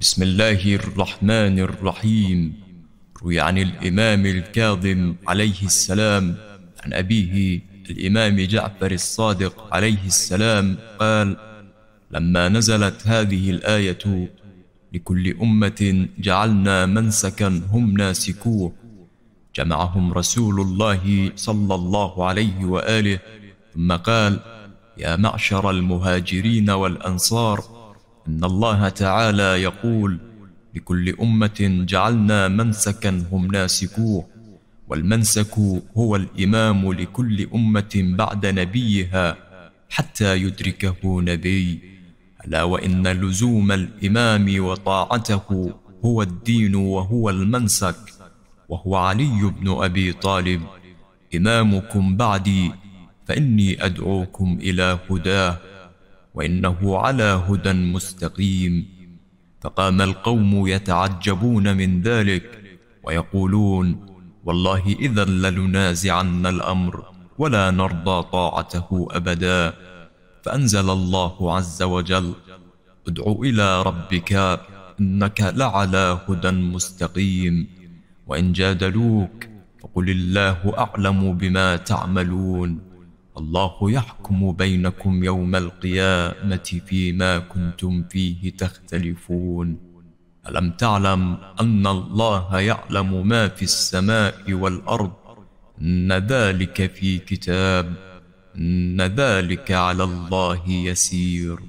بسم الله الرحمن الرحيم روي عن الإمام الكاظم عليه السلام عن أبيه الإمام جعفر الصادق عليه السلام قال لما نزلت هذه الآية لكل أمة جعلنا منسكا هم ناسكوه جمعهم رسول الله صلى الله عليه وآله ثم قال يا معشر المهاجرين والأنصار ان الله تعالى يقول لكل امه جعلنا منسكا هم ناسكوه والمنسك هو الامام لكل امه بعد نبيها حتى يدركه نبي الا وان لزوم الامام وطاعته هو الدين وهو المنسك وهو علي بن ابي طالب امامكم بعدي فاني ادعوكم الى هداه وإنه على هدى مستقيم فقام القوم يتعجبون من ذلك ويقولون والله إذا لننازعن الأمر ولا نرضى طاعته أبدا فأنزل الله عز وجل ادع إلى ربك إنك لعلى هدى مستقيم وإن جادلوك فقل الله أعلم بما تعملون الله يحكم بينكم يوم القيامة فيما كنتم فيه تختلفون ألم تعلم أن الله يعلم ما في السماء والأرض إن ذلك في كتاب إن ذلك على الله يسير